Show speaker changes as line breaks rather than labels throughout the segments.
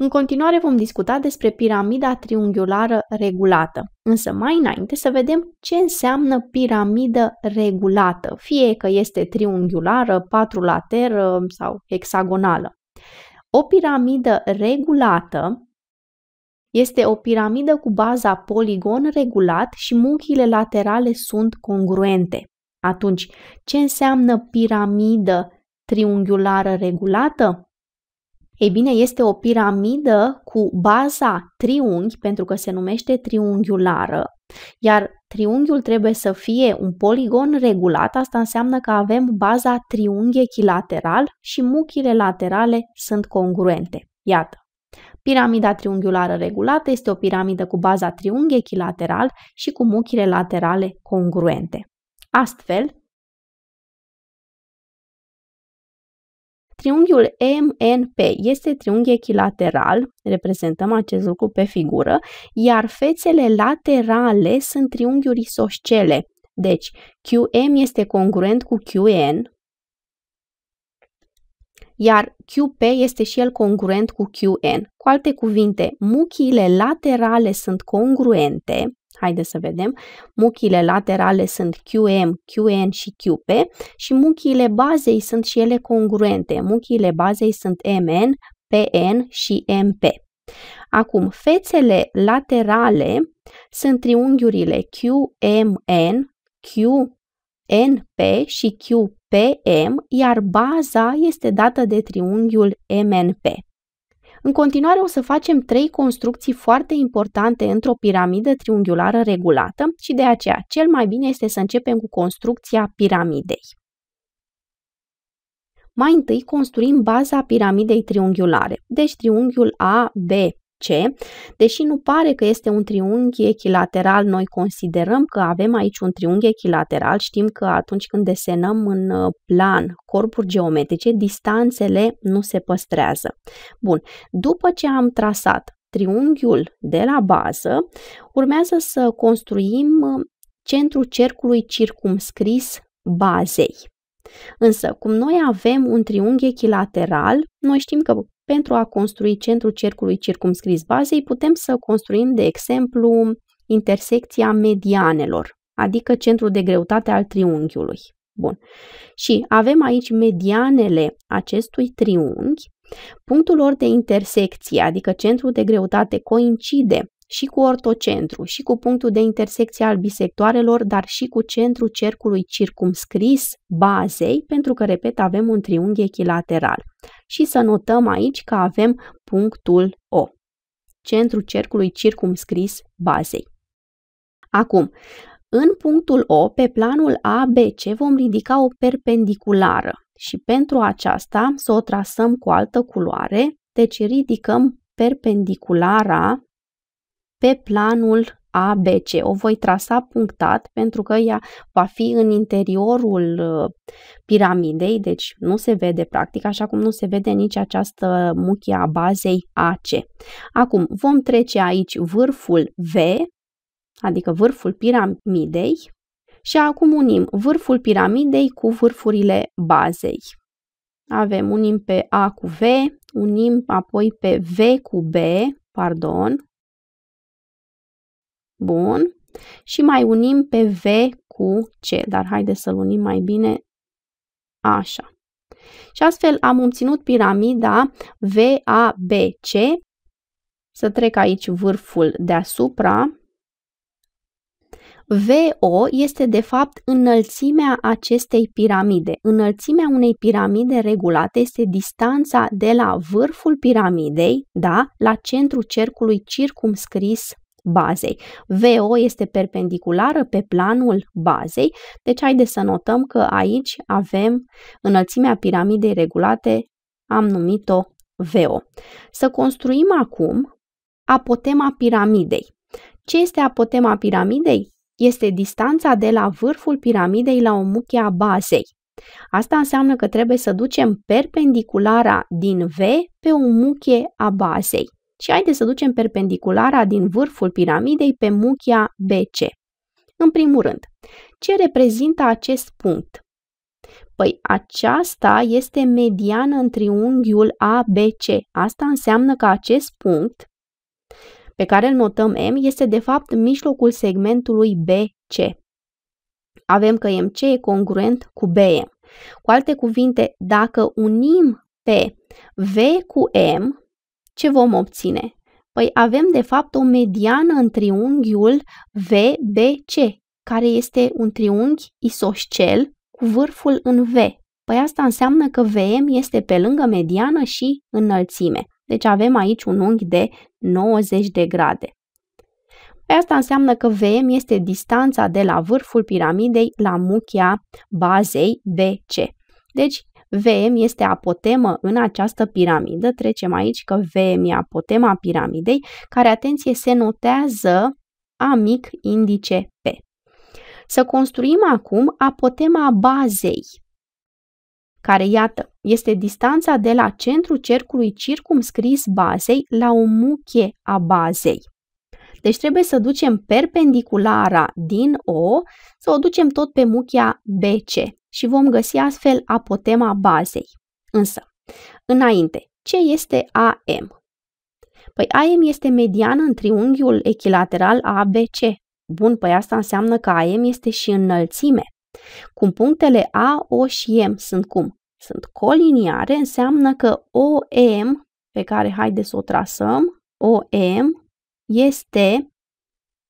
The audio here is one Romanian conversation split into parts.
În continuare vom discuta despre piramida triunghiulară regulată, însă mai înainte să vedem ce înseamnă piramidă regulată, fie că este triunghiulară, patrulateră sau hexagonală. O piramidă regulată este o piramidă cu baza poligon regulat și munchiile laterale sunt congruente. Atunci, ce înseamnă piramidă triunghiulară regulată? Ei bine, este o piramidă cu baza triunghi, pentru că se numește triunghiulară, iar triunghiul trebuie să fie un poligon regulat, asta înseamnă că avem baza triunghi echilateral și muchile laterale sunt congruente. Iată, Piramida triunghiulară regulată este o piramidă cu baza triunghi echilateral și cu muchile laterale congruente. Astfel, Triunghiul MNP este triunghi echilateral, reprezentăm acest lucru pe figură, iar fețele laterale sunt triunghiuri isoscele. Deci, QM este congruent cu QN, iar QP este și el congruent cu QN. Cu alte cuvinte, muchiile laterale sunt congruente, Haideți să vedem. Muchile laterale sunt QM, QN și QP și muchile bazei sunt și ele congruente. Muchile bazei sunt MN, PN și MP. Acum, fețele laterale sunt triunghiurile QMN, QNP și QPM, iar baza este dată de triunghiul MNP. În continuare o să facem trei construcții foarte importante într-o piramidă triunghiulară regulată și de aceea cel mai bine este să începem cu construcția piramidei. Mai întâi construim baza piramidei triunghiulare, deci triunghiul ABC ce, deși nu pare că este un triunghi echilateral, noi considerăm că avem aici un triunghi echilateral, știm că atunci când desenăm în uh, plan corpuri geometrice, distanțele nu se păstrează. Bun, după ce am trasat triunghiul de la bază, urmează să construim uh, centrul cercului circumscris bazei. Însă, cum noi avem un triunghi echilateral, noi știm că pentru a construi centrul cercului circumscris bazei, putem să construim, de exemplu, intersecția medianelor, adică centrul de greutate al triunghiului. Bun. Și avem aici medianele acestui triunghi. Punctul lor de intersecție, adică centrul de greutate, coincide și cu ortocentru, și cu punctul de intersecție al bisectoarelor, dar și cu centrul cercului circumscris bazei, pentru că, repet, avem un triunghi echilateral și să notăm aici că avem punctul O, centrul cercului circumscris bazei. Acum, în punctul O, pe planul ABC, vom ridica o perpendiculară și pentru aceasta să o trasăm cu altă culoare, deci ridicăm perpendiculara pe planul ABC. O voi trasa punctat pentru că ea va fi în interiorul uh, piramidei, deci nu se vede practic, așa cum nu se vede nici această muchie a bazei AC. Acum vom trece aici vârful V, adică vârful piramidei, și acum unim vârful piramidei cu vârfurile bazei. Avem, unim pe A cu V, unim apoi pe V cu B, pardon, Bun. Și mai unim pe V cu C, dar haide să-l unim mai bine așa. Și astfel am obținut piramida VABC. Să trec aici vârful deasupra. VO este de fapt înălțimea acestei piramide. Înălțimea unei piramide regulate este distanța de la vârful piramidei, da, la centrul cercului circumscris bazei. VO este perpendiculară pe planul bazei, deci haide să notăm că aici avem înălțimea piramidei regulate, am numit-o VO. Să construim acum apotema piramidei. Ce este apotema piramidei? Este distanța de la vârful piramidei la o muche a bazei. Asta înseamnă că trebuie să ducem perpendiculara din V pe o muche a bazei și haide să ducem perpendiculara din vârful piramidei pe muchia BC. În primul rând, ce reprezintă acest punct? Păi aceasta este mediană în triunghiul ABC. Asta înseamnă că acest punct pe care îl notăm M este de fapt mijlocul segmentului BC. Avem că MC e congruent cu BM. Cu alte cuvinte, dacă unim pe V cu M, ce vom obține? Păi avem de fapt o mediană în triunghiul VBC, care este un triunghi isoscel cu vârful în V. Păi asta înseamnă că VM este pe lângă mediană și înălțime. Deci avem aici un unghi de 90 de grade. Păi asta înseamnă că VM este distanța de la vârful piramidei la muchia bazei BC. Deci VM este apotemă în această piramidă, trecem aici că VM e apotema piramidei, care, atenție, se notează a mic indice P. Să construim acum apotema bazei, care, iată, este distanța de la centrul cercului circumscris bazei la o muche a bazei. Deci trebuie să ducem perpendiculara din O, să o ducem tot pe muchia BC și vom găsi astfel apotema bazei. Însă, înainte, ce este AM? Păi AM este mediană în triunghiul echilateral ABC. Bun, păi asta înseamnă că AM este și înălțime. Cum punctele A, O și M sunt cum? Sunt coliniare, înseamnă că OM, pe care haide să o trasăm, OM este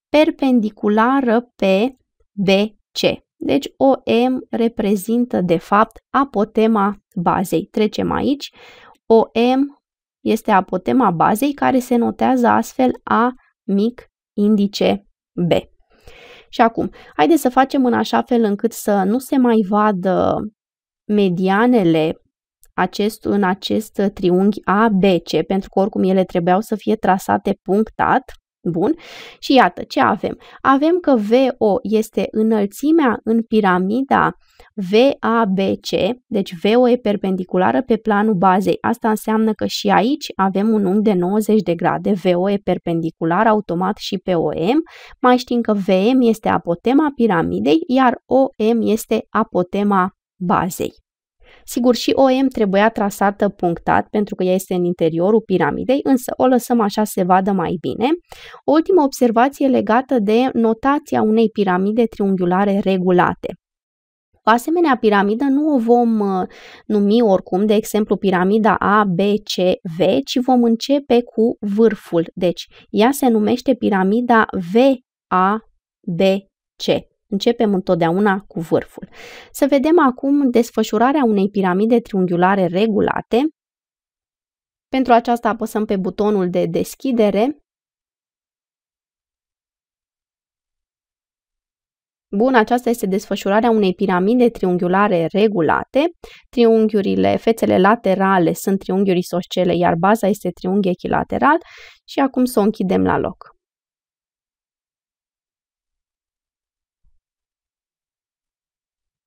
perpendiculară pe BC. Deci OM reprezintă de fapt apotema bazei. Trecem aici. OM este apotema bazei care se notează astfel A mic indice B. Și acum, haideți să facem în așa fel încât să nu se mai vadă medianele acest, în acest triunghi ABC, pentru că oricum ele trebuiau să fie trasate punctat, Bun. Și iată ce avem. Avem că VO este înălțimea în piramida VABC, deci VO e perpendiculară pe planul bazei. Asta înseamnă că și aici avem un unghi de 90 de grade, VO e perpendicular automat și pe OM. Mai știm că VM este apotema piramidei, iar OM este apotema bazei. Sigur, și OM trebuia trasată punctat pentru că ea este în interiorul piramidei, însă o lăsăm așa se vadă mai bine. O ultimă observație legată de notația unei piramide triunghiulare regulate. O asemenea piramidă nu o vom uh, numi oricum, de exemplu, piramida A, B, C, V, ci vom începe cu vârful. Deci, ea se numește piramida V, A, B, C. Începem întotdeauna cu vârful. Să vedem acum desfășurarea unei piramide triunghiulare regulate. Pentru aceasta apăsăm pe butonul de deschidere. Bun, aceasta este desfășurarea unei piramide triunghiulare regulate. Triunghiurile, fețele laterale sunt triunghiuri isoscele, iar baza este triunghi echilateral și acum să o închidem la loc.